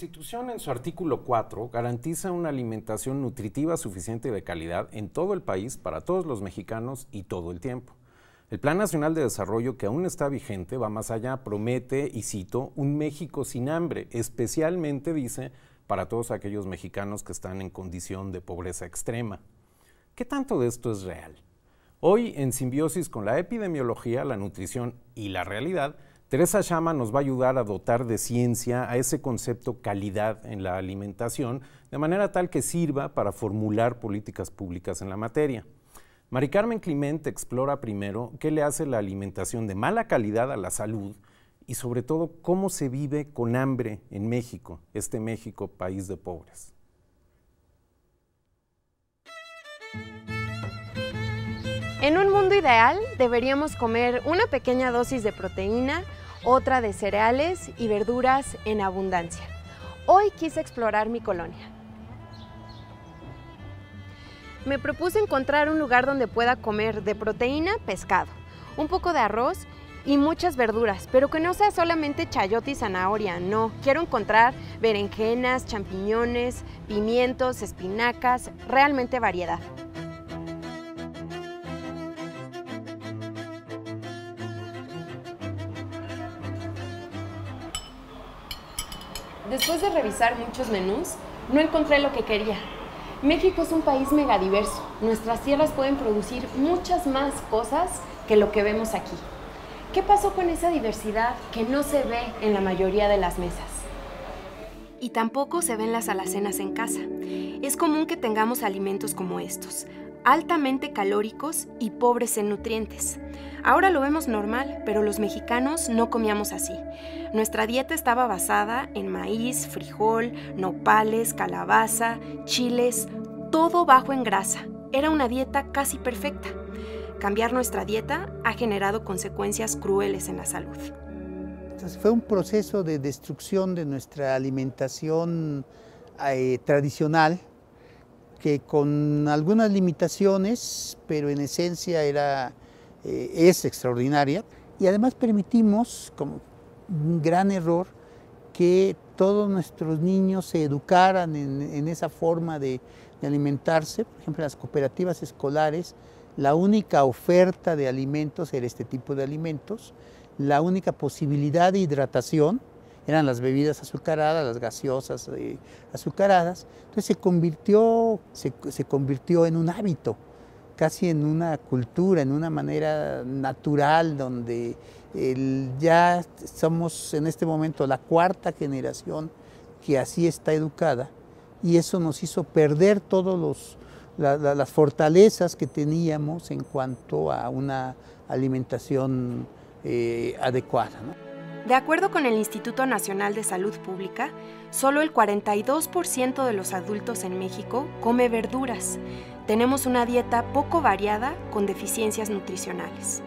Constitución, en su artículo 4, garantiza una alimentación nutritiva suficiente de calidad en todo el país para todos los mexicanos y todo el tiempo. El Plan Nacional de Desarrollo, que aún está vigente, va más allá, promete, y cito, un México sin hambre, especialmente, dice, para todos aquellos mexicanos que están en condición de pobreza extrema. ¿Qué tanto de esto es real? Hoy, en simbiosis con la epidemiología, la nutrición y la realidad, Teresa Chama nos va a ayudar a dotar de ciencia a ese concepto calidad en la alimentación, de manera tal que sirva para formular políticas públicas en la materia. Mari Carmen Climent explora primero qué le hace la alimentación de mala calidad a la salud y sobre todo cómo se vive con hambre en México, este México país de pobres. En un mundo ideal deberíamos comer una pequeña dosis de proteína, otra de cereales y verduras en abundancia. Hoy quise explorar mi colonia. Me propuse encontrar un lugar donde pueda comer de proteína, pescado, un poco de arroz y muchas verduras, pero que no sea solamente chayote y zanahoria, no. Quiero encontrar berenjenas, champiñones, pimientos, espinacas, realmente variedad. después de revisar muchos menús, no encontré lo que quería. México es un país megadiverso. Nuestras tierras pueden producir muchas más cosas que lo que vemos aquí. ¿Qué pasó con esa diversidad que no se ve en la mayoría de las mesas? Y tampoco se ven las alacenas en casa. Es común que tengamos alimentos como estos, altamente calóricos y pobres en nutrientes. Ahora lo vemos normal, pero los mexicanos no comíamos así. Nuestra dieta estaba basada en maíz, frijol, nopales, calabaza, chiles, todo bajo en grasa. Era una dieta casi perfecta. Cambiar nuestra dieta ha generado consecuencias crueles en la salud. fue un proceso de destrucción de nuestra alimentación eh, tradicional, que con algunas limitaciones, pero en esencia era, eh, es extraordinaria. Y además permitimos, como un gran error, que todos nuestros niños se educaran en, esa forma de, de, alimentarse. Por ejemplo, en las cooperativas escolares, la única oferta de alimentos era este tipo de alimentos, la única posibilidad de hidratación eran las bebidas azucaradas, las gaseosas eh, azucaradas. Entonces se convirtió, se, convirtió en un hábito, casi en una cultura, en una manera natural donde ya somos en este momento la cuarta generación que así está educada y eso nos hizo perder todas las fortalezas que teníamos en cuanto a una alimentación eh, adecuada. De acuerdo con el Instituto Nacional de Salud Pública, solo el 42% de los adultos en México come verduras. Tenemos una dieta poco variada con deficiencias nutricionales.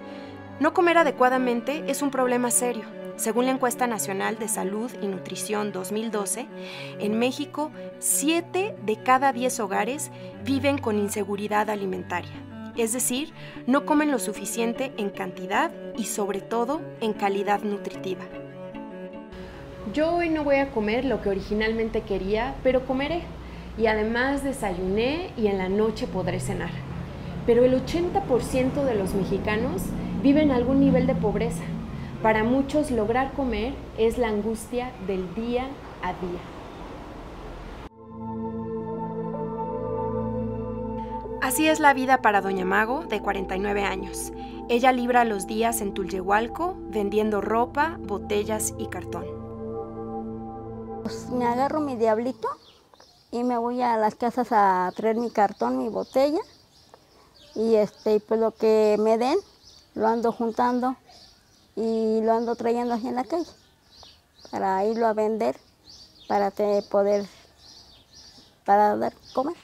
No comer adecuadamente es un problema serio. Según la encuesta nacional de salud y nutrición 2012, en México 7 de cada 10 hogares viven con inseguridad alimentaria es decir, no comen lo suficiente en cantidad y sobre todo en calidad nutritiva. Yo hoy no voy a comer lo que originalmente quería, pero comeré y además desayuné y en la noche podré cenar. Pero el 80% de los mexicanos viven algún nivel de pobreza. Para muchos lograr comer es la angustia del día a día. Así es la vida para Doña Mago, de 49 años. Ella libra los días en Tullehualco vendiendo ropa, botellas y cartón. Pues, me agarro mi diablito y me voy a las casas a traer mi cartón, mi botella y este pues lo que me den lo ando juntando y lo ando trayendo aquí en la calle para irlo a vender para poder para dar comer.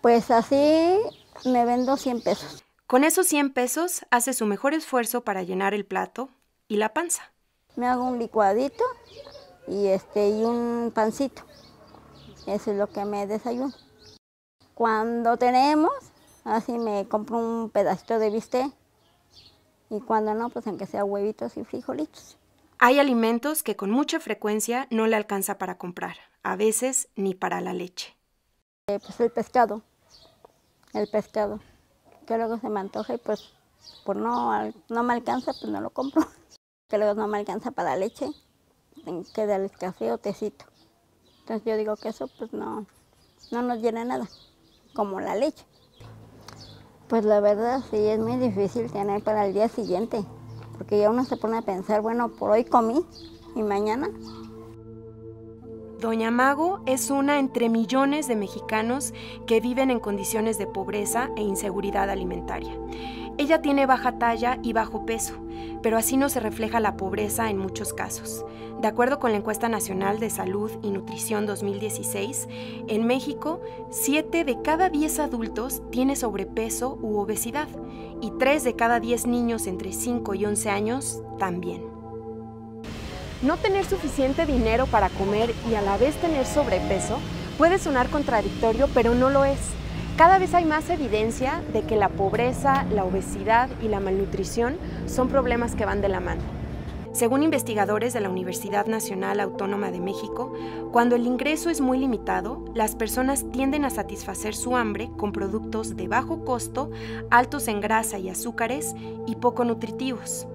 Pues así me vendo 100 pesos. Con esos 100 pesos hace su mejor esfuerzo para llenar el plato y la panza. Me hago un licuadito y, este, y un pancito. Eso es lo que me desayuno. Cuando tenemos, así me compro un pedacito de bistec. Y cuando no, pues aunque sea huevitos y frijolitos. Hay alimentos que con mucha frecuencia no le alcanza para comprar, a veces ni para la leche. Eh, pues el pescado, el pescado, que luego se me antoja y pues por no, no me alcanza, pues no lo compro. Que luego no me alcanza para la leche, queda que el café o tecito. Entonces yo digo que eso pues no, no nos llena nada, como la leche. Pues la verdad sí es muy difícil tener para el día siguiente, porque ya uno se pone a pensar, bueno, por hoy comí y mañana Doña Mago es una entre millones de mexicanos que viven en condiciones de pobreza e inseguridad alimentaria. Ella tiene baja talla y bajo peso, pero así no se refleja la pobreza en muchos casos. De acuerdo con la encuesta nacional de salud y nutrición 2016, en México, 7 de cada 10 adultos tiene sobrepeso u obesidad y 3 de cada 10 niños entre 5 y 11 años también. No tener suficiente dinero para comer y a la vez tener sobrepeso puede sonar contradictorio, pero no lo es. Cada vez hay más evidencia de que la pobreza, la obesidad y la malnutrición son problemas que van de la mano. Según investigadores de la Universidad Nacional Autónoma de México, cuando el ingreso es muy limitado, las personas tienden a satisfacer su hambre con productos de bajo costo, altos en grasa y azúcares y poco nutritivos.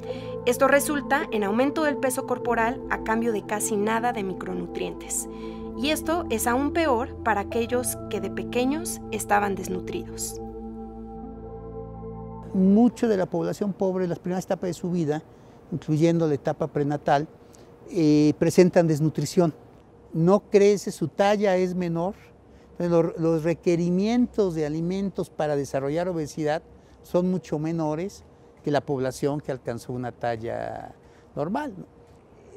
Esto resulta en aumento del peso corporal a cambio de casi nada de micronutrientes. Y esto es aún peor para aquellos que de pequeños estaban desnutridos. Mucho de la población pobre en las primeras etapas de su vida, incluyendo la etapa prenatal, eh, presentan desnutrición. No crece, su talla es menor. los requerimientos de alimentos para desarrollar obesidad son mucho menores que la población que alcanzó una talla normal.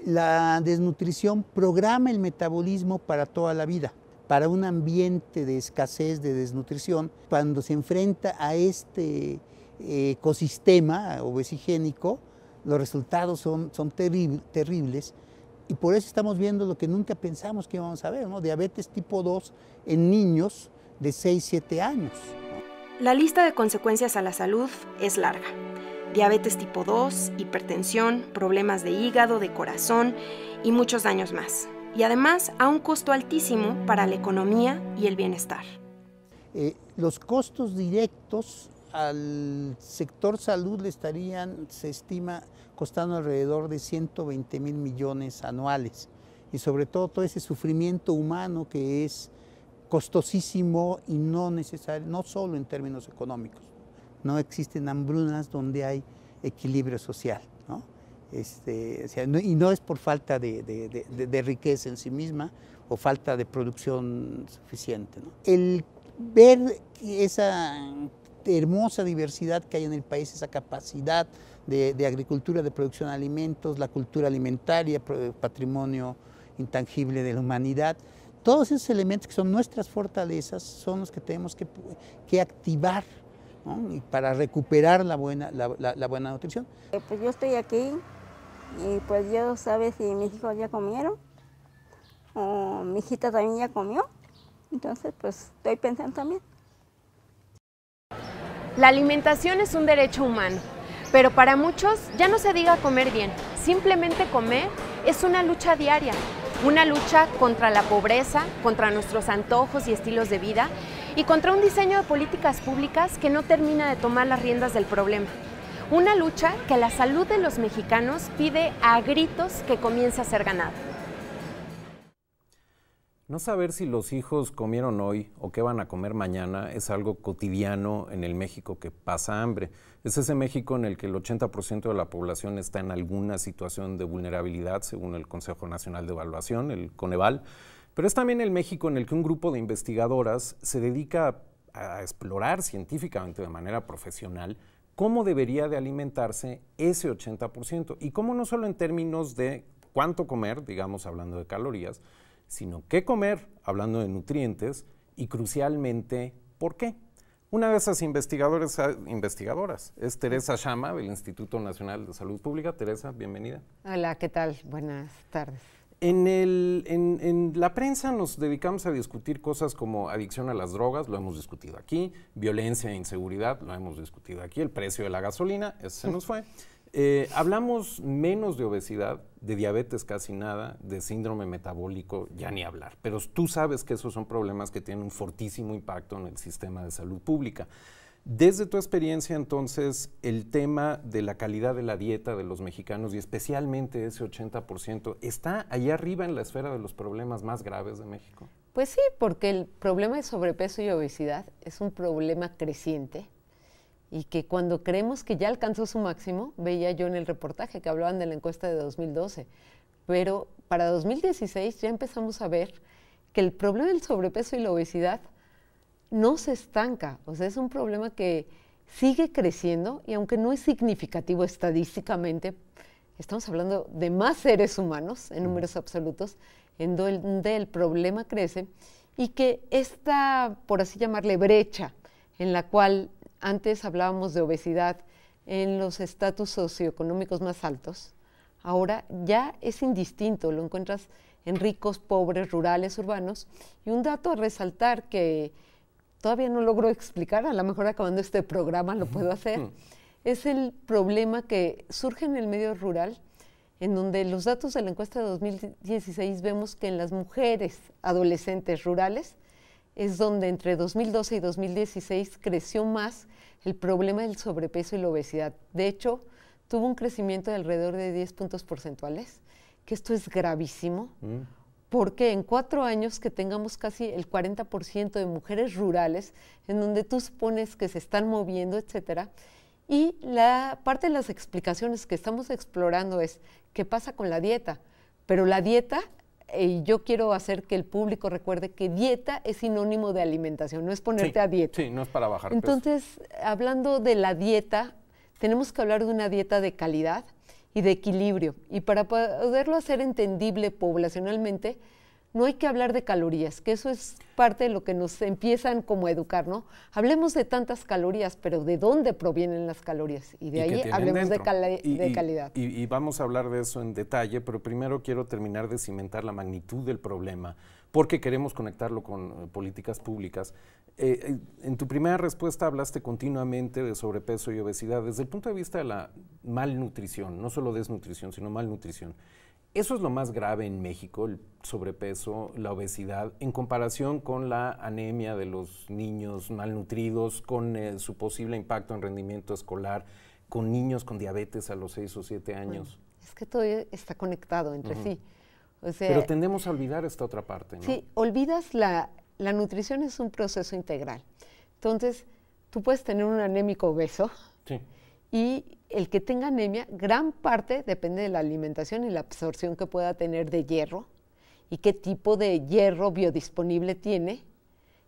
La desnutrición programa el metabolismo para toda la vida. Para un ambiente de escasez, de desnutrición, cuando se enfrenta a este eh, ecosistema obesigénico, los resultados son, son terribles y por eso estamos viendo lo que nunca pensamos que íbamos a ver, ¿no? diabetes tipo 2 en niños de 6-7 años. La lista de consecuencias a la salud es larga diabetes tipo 2, hipertensión, problemas de hígado, de corazón y muchos daños más. Y además a un costo altísimo para la economía y el bienestar. Eh, los costos directos al sector salud le estarían, se estima, costando alrededor de 120 mil millones anuales. Y sobre todo todo ese sufrimiento humano que es costosísimo y no necesario, no solo en términos económicos no existen hambrunas donde hay equilibrio social. Este, y no es por falta de, riqueza en sí misma o falta de producción suficiente. El ver esa hermosa diversidad que hay en el país, esa capacidad de, agricultura, de producción de alimentos, la cultura alimentaria, patrimonio intangible de la humanidad, todos esos elementos que son nuestras fortalezas son los que tenemos que activar y para recuperar la buena, la, buena nutrición. Eh, pues yo estoy aquí y pues yo sabe si mis hijos ya comieron o mi hijita también ya comió, entonces pues estoy pensando también. La alimentación es un derecho humano, pero para muchos ya no se diga comer bien, simplemente comer es una lucha diaria, una lucha contra la pobreza, contra nuestros antojos y estilos de vida y contra un diseño de políticas públicas que no termina de tomar las riendas del problema. Una lucha que la salud de los mexicanos pide a gritos que comience a ser ganada. No saber si los hijos comieron hoy o qué van a comer mañana es algo cotidiano en el México que pasa hambre. Es ese México en el que el 80% de la población está en alguna situación de vulnerabilidad, según el Consejo Nacional de Evaluación, el Coneval. Pero es también el México en el que un grupo de investigadoras se dedica a explorar científicamente de manera profesional cómo debería de alimentarse ese 80% y cómo no solo en términos de cuánto comer, digamos hablando de calorías, sino qué comer, hablando de nutrientes, y crucialmente, ¿por qué? Una de esas ah, investigadoras es Teresa Chama del Instituto Nacional de Salud Pública. Teresa, bienvenida. Hola, ¿qué tal? Buenas tardes. En, la prensa nos dedicamos a discutir cosas como adicción a las drogas, lo hemos discutido aquí, violencia e inseguridad, lo hemos discutido aquí, el precio de la gasolina, eso se nos fue. Eh, hablamos menos de obesidad, de diabetes casi nada, de síndrome metabólico, ya ni hablar. Pero tú sabes que esos son problemas que tienen un fortísimo impacto en el sistema de salud pública. Desde tu experiencia, entonces, el tema de la calidad de la dieta de los mexicanos y especialmente ese 80%, ¿está allá arriba en la esfera de los problemas más graves de México? Pues sí, porque el problema de sobrepeso y obesidad es un problema creciente y que cuando creemos que ya alcanzó su máximo, veía yo en el reportaje que hablaban de la encuesta de 2012, pero para 2016 ya empezamos a ver que el problema del sobrepeso y la obesidad no se estanca, o sea, es un problema que sigue creciendo y aunque no es significativo estadísticamente, estamos hablando de más seres humanos en números absolutos, en donde el problema crece y que esta, por así llamarle, brecha en la cual antes hablábamos de obesidad en los estatus socioeconómicos más altos, ahora ya es indistinto, lo encuentras en ricos, pobres, rurales, urbanos. Y un dato a resaltar que todavía no logro explicar, a lo mejor acabando este programa lo puedo hacer, es el problema que surge en el medio rural, en donde los datos de la encuesta de 2016 vemos que en las mujeres adolescentes rurales es donde entre 2012 y 2016 creció más el problema del sobrepeso y la obesidad. De hecho, tuvo un crecimiento de alrededor de 10 puntos porcentuales, que esto es gravísimo. Mm porque en cuatro años que tengamos casi el 40% de mujeres rurales, en donde tú supones que se están moviendo, etcétera. Y la parte de las explicaciones que estamos explorando es qué pasa con la dieta, pero la dieta eh, y yo quiero hacer que el público recuerde que dieta es sinónimo de alimentación, no es ponerte a dieta. Sí, no es para bajar. Entonces, hablando de la dieta, tenemos que hablar de una dieta de calidad y de equilibrio. Y para poderlo hacer entendible poblacionalmente, no hay que hablar de calorías, que eso es parte de lo que nos empiezan como a educar, ¿no? Hablemos de tantas calorías, pero ¿de dónde provienen las calorías? Y de ahí hablemos de, calidad. Y, vamos a hablar de eso en detalle, pero primero quiero terminar de cimentar la magnitud del problema porque queremos conectarlo con eh, políticas públicas. Eh, eh, en tu primera respuesta hablaste continuamente de sobrepeso y obesidad desde el punto de vista de la malnutrición, no solo desnutrición, sino malnutrición. Eso es lo más grave en México, el sobrepeso, la obesidad, en comparación con la anemia de los niños malnutridos, con su posible impacto en rendimiento escolar, con niños con diabetes a los 6 o 7 años. es que todo está conectado entre sí. Pero tendemos a olvidar esta otra parte, ¿no? Sí, olvidas la, nutrición es un proceso integral. Entonces, tú puedes tener un anémico obeso y el que tenga anemia, gran parte depende de la alimentación y la absorción que pueda tener de hierro y qué tipo de hierro biodisponible tiene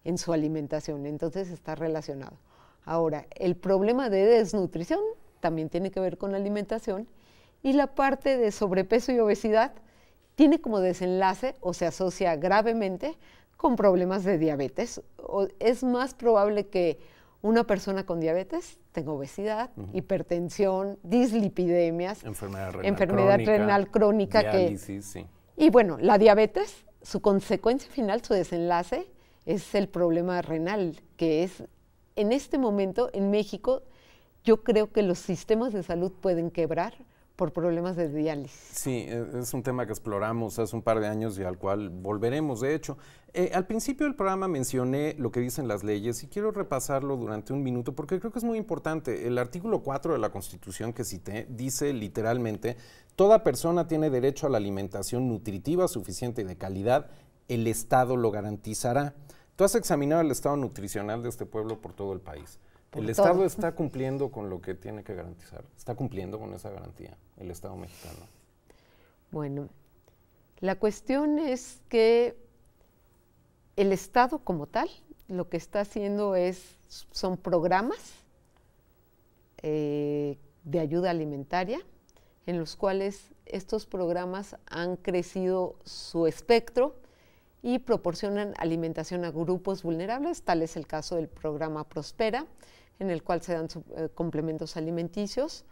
en su alimentación. Entonces está relacionado. Ahora, el problema de desnutrición también tiene que ver con la alimentación y la parte de sobrepeso y obesidad tiene como desenlace o se asocia gravemente con problemas de diabetes. es más probable que una persona con diabetes tenga obesidad, hipertensión, dislipidemias, enfermedad renal crónica, diálisis, sí. y bueno, la diabetes, su consecuencia final, su desenlace es el problema renal, que es en este momento en México yo creo que los sistemas de salud pueden quebrar por problemas desviales. Sí, e, es un tema que exploramos hace un par de años y al cual volveremos. De hecho, eh, al principio del programa mencioné lo que dicen las leyes y quiero repasarlo durante un minuto porque creo que es muy importante. El artículo 4 de la Constitución que cité dice literalmente, toda persona tiene derecho a la alimentación nutritiva suficiente y de calidad, el Estado lo garantizará. Tú has examinado el estado nutricional de este pueblo por todo el país. El Estado está cumpliendo con lo que tiene que garantizar. Está cumpliendo con esa garantía, el Estado mexicano. Bueno, la cuestión es que el Estado como tal lo que está haciendo es, son programas eh, de ayuda alimentaria, en los cuales estos programas han crecido su espectro y proporcionan alimentación a grupos vulnerables, tal es el caso del programa Prospera, en el cual se dan eh, complementos alimenticios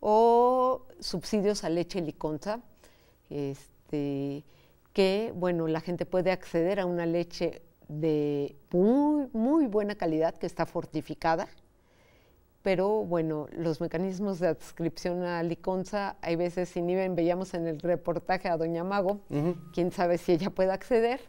o subsidios a leche liconza, este, que bueno, la gente puede acceder a una leche de muy, muy buena calidad que está fortificada, pero bueno, los mecanismos de adscripción a liconza hay veces inhiben, veíamos en el reportaje a Doña Mago, quién sabe si ella puede acceder,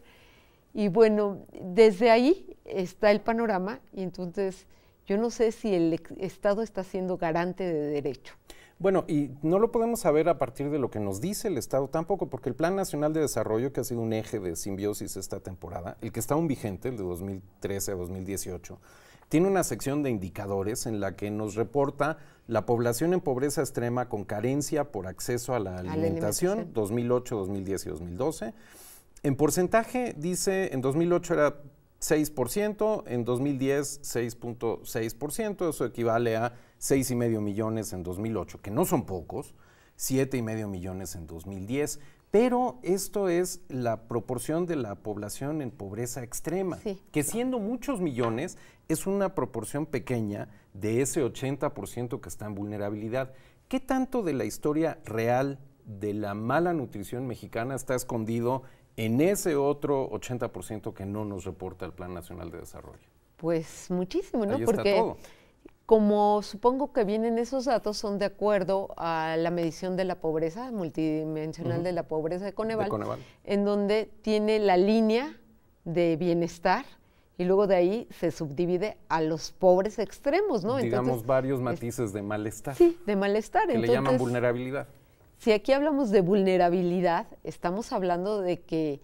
y bueno, desde ahí está el panorama y entonces yo no sé si el Estado está siendo garante de derecho. Bueno, y no lo podemos saber a partir de lo que nos dice el Estado tampoco, porque el Plan Nacional de Desarrollo, que ha sido un eje de simbiosis esta temporada, el que está aún vigente, el de 2013 a 2018, tiene una sección de indicadores en la que nos reporta la población en pobreza extrema con carencia por acceso a la alimentación, 2008, 2010 y 2012. En porcentaje, dice, en 2008 era 6%, en 2010 6.6%, eso equivale a 6,5 millones en 2008, que no son pocos, 7,5 millones en 2010, pero esto es la proporción de la población en pobreza extrema, que siendo muchos millones es una proporción pequeña de ese 80% que está en vulnerabilidad. ¿Qué tanto de la historia real de la mala nutrición mexicana está escondido en ese otro 80% que no nos reporta el Plan Nacional de Desarrollo? Pues muchísimo, ¿no? Porque como supongo que vienen esos datos, son de acuerdo a la medición de la pobreza multidimensional de la pobreza de Coneval, en donde tiene la línea de bienestar y luego de ahí se subdivide a los pobres extremos, ¿no? Digamos varios matices de malestar. Sí, de malestar. Que le llaman vulnerabilidad si aquí hablamos de vulnerabilidad, estamos hablando de que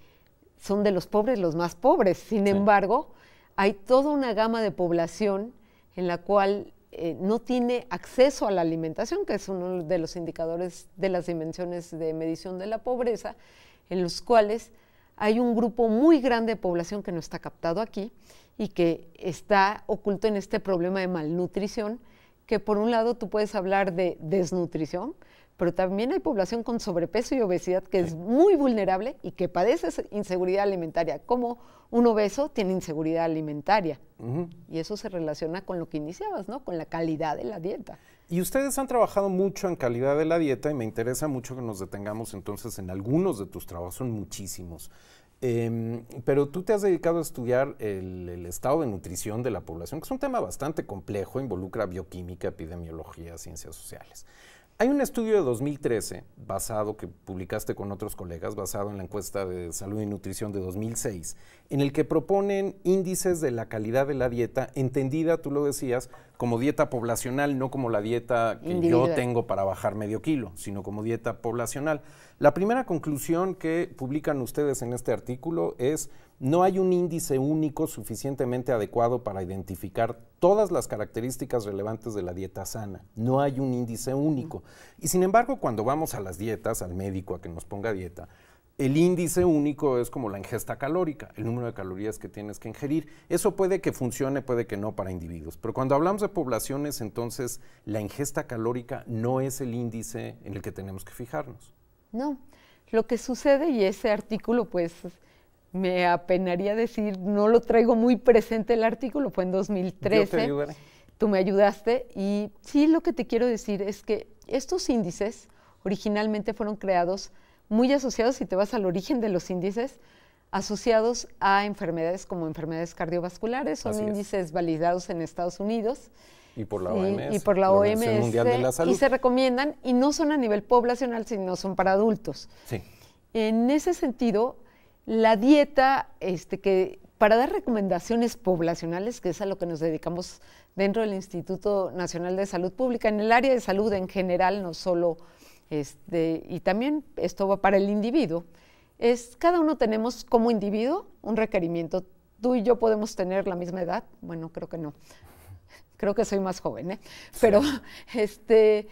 son de los pobres los más pobres. Sin embargo, hay toda una gama de población en la cual eh, no tiene acceso a la alimentación, que es uno de los indicadores de las dimensiones de medición de la pobreza, en los cuales hay un grupo muy grande de población que no está captado aquí y que está oculto en este problema de malnutrición, que por un lado tú puedes hablar de desnutrición, pero también hay población con sobrepeso y obesidad que es muy vulnerable y que padece inseguridad alimentaria. Como un obeso tiene inseguridad alimentaria. Y eso se relaciona con lo que iniciabas, ¿no? Con la calidad de la dieta. Y ustedes han trabajado mucho en calidad de la dieta y me interesa mucho que nos detengamos entonces en algunos de tus trabajos, son muchísimos. Em, pero tú te has dedicado a estudiar el, el, estado de nutrición de la población, que es un tema bastante complejo, involucra bioquímica, epidemiología, ciencias sociales. Hay un estudio de 2013, basado, que publicaste con otros colegas, basado en la encuesta de salud y nutrición de 2006, en el que proponen índices de la calidad de la dieta, entendida, tú lo decías, como dieta poblacional, no como la dieta que yo tengo para bajar medio kilo, sino como dieta poblacional. La primera conclusión que publican ustedes en este artículo es no hay un índice único suficientemente adecuado para identificar todas las características relevantes de la dieta sana. No hay un índice único. Y sin embargo, cuando vamos a las dietas, al médico a que nos ponga dieta, el índice único es como la ingesta calórica, el número de calorías que tienes que ingerir. Eso puede que funcione, puede que no para individuos. Pero cuando hablamos de poblaciones, entonces la ingesta calórica no es el índice en el que tenemos que fijarnos. No. Lo que sucede, y ese artículo pues me apenaría decir, no lo traigo muy presente el artículo, fue en 2013. tú me ayudaste y sí lo que te quiero decir es que estos índices originalmente fueron creados muy asociados, si te vas al origen de los índices, asociados a enfermedades como enfermedades cardiovasculares, son índices validados en Estados Unidos. Y por la OMS. Y, por la, OMS. Y se recomiendan, y no son a nivel poblacional, sino son para adultos. Sí. En ese sentido, la dieta, este, que para dar recomendaciones poblacionales, que es a lo que nos dedicamos dentro del Instituto Nacional de Salud Pública, en el área de salud en general, no solo, este, y también esto va para el individuo, es cada uno tenemos como individuo un requerimiento. Tú y yo podemos tener la misma edad, bueno, creo que no, creo que soy más joven, ¿eh? pero este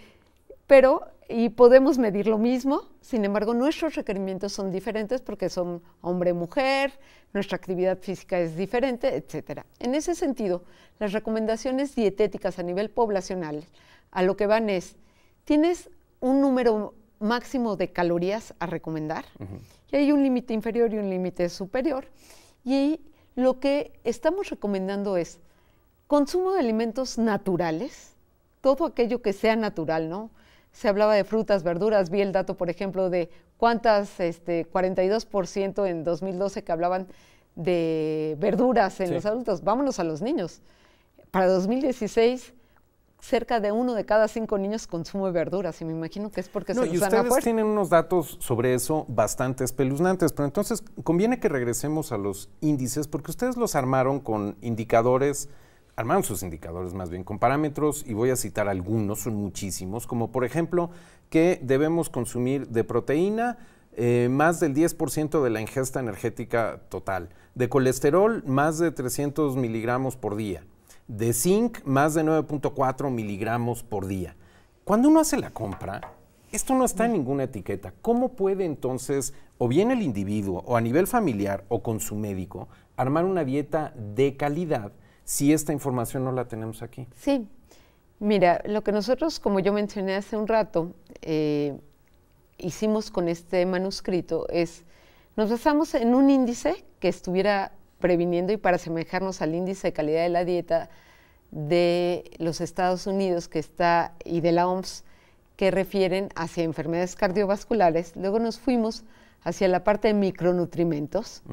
pero y podemos medir lo mismo, sin embargo nuestros requerimientos son diferentes porque son hombre-mujer, nuestra actividad física es diferente, etc. En ese sentido, las recomendaciones dietéticas a nivel poblacional a lo que van es, tienes un número máximo de calorías a recomendar y hay un límite inferior y un límite superior y lo que estamos recomendando es consumo de alimentos naturales, todo aquello que sea natural, ¿no? se hablaba de frutas, verduras, vi el dato, por ejemplo, de cuántas, este, 42% en 2012 que hablaban de verduras en los adultos. Vámonos a los niños. Para 2016, cerca de uno de cada cinco niños consume verduras y me imagino que es porque se y ustedes tienen unos datos sobre eso bastante espeluznantes, pero entonces conviene que regresemos a los índices porque ustedes los armaron con indicadores armaron sus indicadores más bien con parámetros y voy a citar algunos, son muchísimos, como por ejemplo que debemos consumir de proteína eh, más del 10% de la ingesta energética total, de colesterol más de 300 miligramos por día, de zinc más de 9.4 miligramos por día. Cuando uno hace la compra, esto no está en ninguna etiqueta. ¿Cómo puede entonces, o bien el individuo, o a nivel familiar, o con su médico, armar una dieta de calidad si esta información no la tenemos aquí? Sí, mira, lo que nosotros, como yo mencioné hace un rato, eh, hicimos con este manuscrito es, nos basamos en un índice que estuviera previniendo y para asemejarnos al índice de calidad de la dieta de los Estados Unidos que está y de la OMS que refieren hacia enfermedades cardiovasculares. Luego nos fuimos hacia la parte de micronutrimentos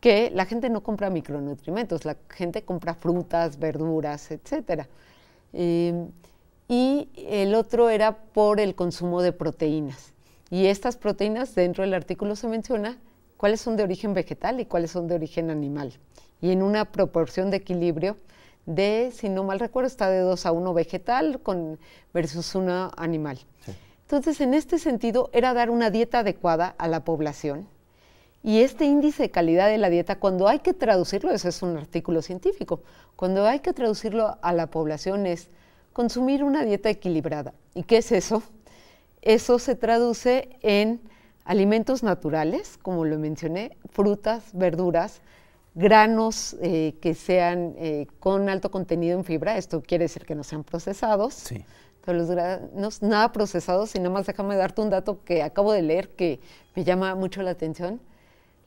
que la gente no compra micronutrimentos, la gente compra frutas, verduras, etc. Em, y el otro era por el consumo de proteínas. Y estas proteínas, dentro del artículo se menciona cuáles son de origen vegetal y cuáles son de origen animal. Y en una proporción de equilibrio de, si no mal recuerdo, está de 2 a 1 vegetal con, versus 1 animal. Entonces, en este sentido, era dar una dieta adecuada a la población y este índice de calidad de la dieta, cuando hay que traducirlo, eso es un artículo científico, cuando hay que traducirlo a la población es consumir una dieta equilibrada. ¿Y qué es eso? Eso se traduce en alimentos naturales, como lo mencioné, frutas, verduras, granos eh, que sean eh, con alto contenido en fibra, esto quiere decir que no sean procesados. Sí. Todos los granos, nada procesados, y nada más déjame darte un dato que acabo de leer que me llama mucho la atención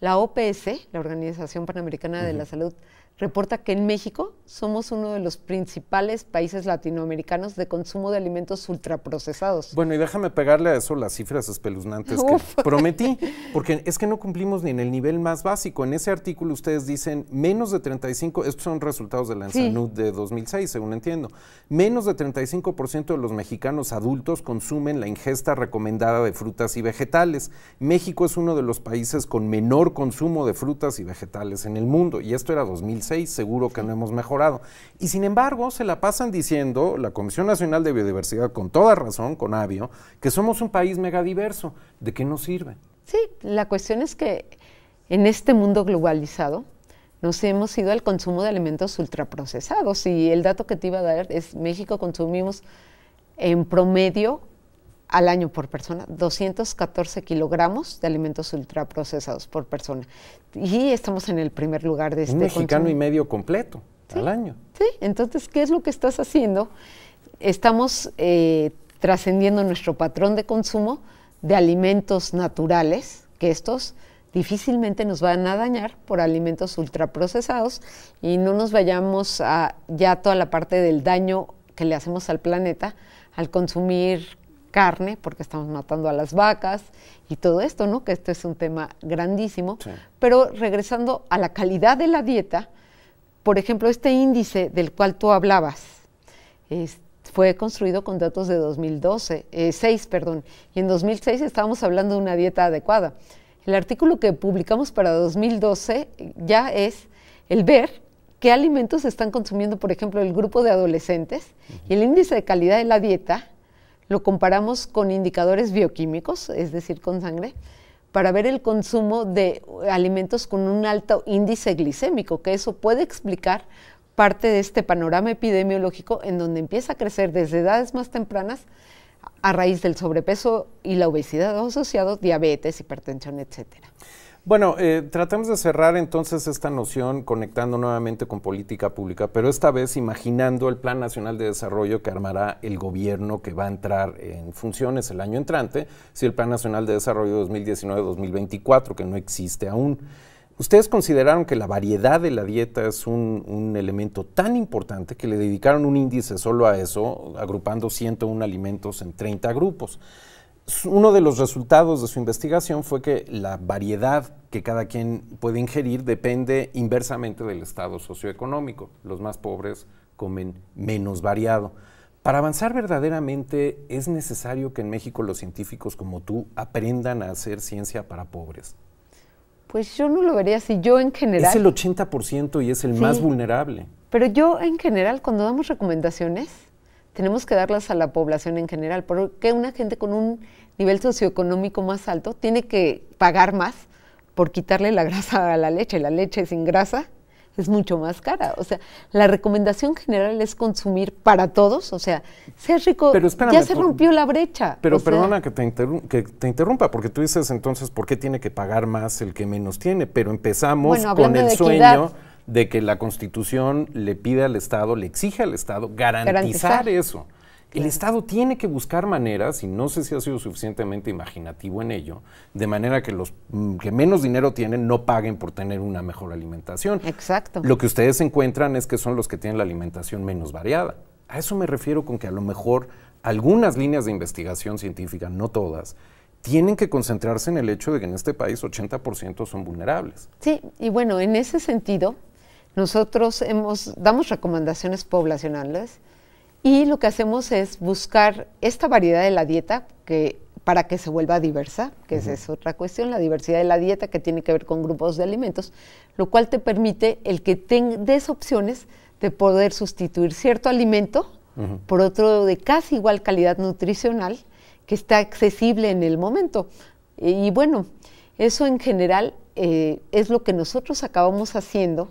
la OPS, la Organización Panamericana de la Salud, reporta que en México somos uno de los principales países latinoamericanos de consumo de alimentos ultraprocesados. Bueno, y déjame pegarle a eso las cifras espeluznantes que prometí, porque es que no cumplimos ni en el nivel más básico. En ese artículo ustedes dicen menos de 35, estos son resultados de la ENSANUD de 2006, según entiendo. Menos de 35% de los mexicanos adultos consumen la ingesta recomendada de frutas y vegetales. México es uno de los países con menor consumo de frutas y vegetales en el mundo, y esto era 2006 seguro que no hemos mejorado. Y sin embargo, se la pasan diciendo la Comisión Nacional de Biodiversidad, con toda razón, con avio, que somos un país megadiverso. ¿De qué nos sirve? Sí, la cuestión es que en este mundo globalizado nos hemos ido al consumo de alimentos ultraprocesados. Y el dato que te iba a dar es México consumimos en promedio al año por persona, 214 kilogramos de alimentos ultraprocesados por persona. Y estamos en el primer lugar de este. Un mexicano y medio completo al año. Sí, entonces, ¿qué es lo que estás haciendo? Estamos eh, trascendiendo nuestro patrón de consumo de alimentos naturales, que estos difícilmente nos van a dañar por alimentos ultraprocesados y no nos vayamos a ya toda la parte del daño que le hacemos al planeta al consumir carne, porque estamos matando a las vacas y todo esto, ¿no? Que esto es un tema grandísimo. Pero regresando a la calidad de la dieta, por ejemplo, este índice del cual tú hablabas fue construido con datos de 2012, 6, eh, perdón, y en 2006 estábamos hablando de una dieta adecuada. El artículo que publicamos para 2012 eh, ya es el ver qué alimentos están consumiendo, por ejemplo, el grupo de adolescentes y el índice de calidad de la dieta lo comparamos con indicadores bioquímicos, es decir, con sangre, para ver el consumo de alimentos con un alto índice glicémico, que eso puede explicar parte de este panorama epidemiológico en donde empieza a crecer desde edades más tempranas a raíz del sobrepeso y la obesidad asociados diabetes, hipertensión, etcétera. Bueno, eh, tratamos de cerrar entonces esta noción conectando nuevamente con política pública, pero esta vez imaginando el Plan Nacional de Desarrollo que armará el gobierno que va a entrar en funciones el año entrante, si el Plan Nacional de Desarrollo 2019-2024, que no existe aún. Ustedes consideraron que la variedad de la dieta es un, un, elemento tan importante que le dedicaron un índice solo a eso, agrupando 101 alimentos en 30 grupos uno de los resultados de su investigación fue que la variedad que cada quien puede ingerir depende inversamente del estado socioeconómico. Los más pobres comen menos variado. Para avanzar verdaderamente es necesario que en México los científicos como tú aprendan a hacer ciencia para pobres. Pues yo no lo vería así, yo en general... Es el 80% y es el más vulnerable. Pero yo en general, cuando damos recomendaciones, tenemos que darlas a la población en general, porque una gente con un nivel socioeconómico más alto tiene que pagar más por quitarle la grasa a la leche. La leche sin grasa es mucho más cara. O sea, la recomendación general es consumir para todos. O sea, ser rico, ya se rompió la brecha. Pero perdona que, te que te, interrumpa, porque tú dices entonces, ¿por qué tiene que pagar más el que menos tiene? Pero empezamos con el sueño de que la Constitución le pide al Estado, le exige al Estado garantizar, eso. El Estado tiene que buscar maneras, y no sé si ha sido suficientemente imaginativo en ello, de manera que los mm, que menos dinero tienen no paguen por tener una mejor alimentación. Exacto. Lo que ustedes encuentran es que son los que tienen la alimentación menos variada. A eso me refiero con que a lo mejor algunas líneas de investigación científica, no todas, tienen que concentrarse en el hecho de que en este país 80% son vulnerables. Sí, y bueno, en ese sentido, nosotros hemos, damos recomendaciones poblacionales y lo que hacemos es buscar esta variedad de la dieta que, para que se vuelva diversa, que es otra cuestión, la diversidad de la dieta que tiene que ver con grupos de alimentos, lo cual te permite el que tengas opciones de poder sustituir cierto alimento por otro de casi igual calidad nutricional que está accesible en el momento. Y, bueno, eso en general eh, es lo que nosotros acabamos haciendo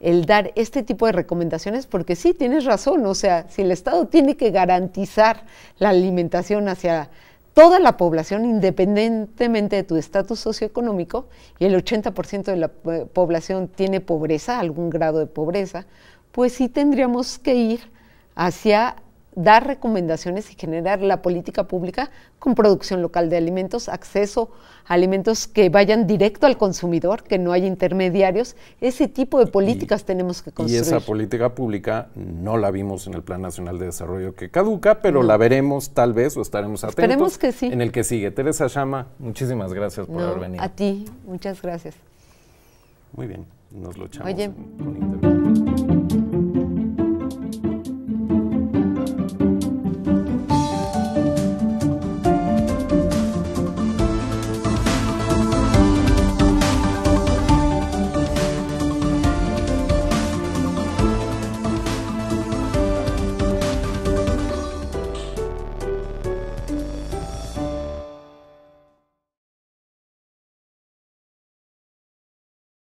el dar este tipo de recomendaciones, porque sí, tienes razón, o sea, si el Estado tiene que garantizar la alimentación hacia toda la población, independientemente de tu estatus socioeconómico, y el 80% de la población tiene pobreza, algún grado de pobreza, pues sí tendríamos que ir hacia dar recomendaciones y generar la política pública con producción local de alimentos, acceso a alimentos que vayan directo al consumidor, que no haya intermediarios. Ese tipo de políticas tenemos que construir. Y esa política pública no la vimos en el Plan Nacional de Desarrollo que caduca, pero la veremos tal vez o estaremos atentos. En el que sigue. Teresa Chama, muchísimas gracias por haber venido. A ti, muchas gracias. Muy bien, nos lo echamos. Oye.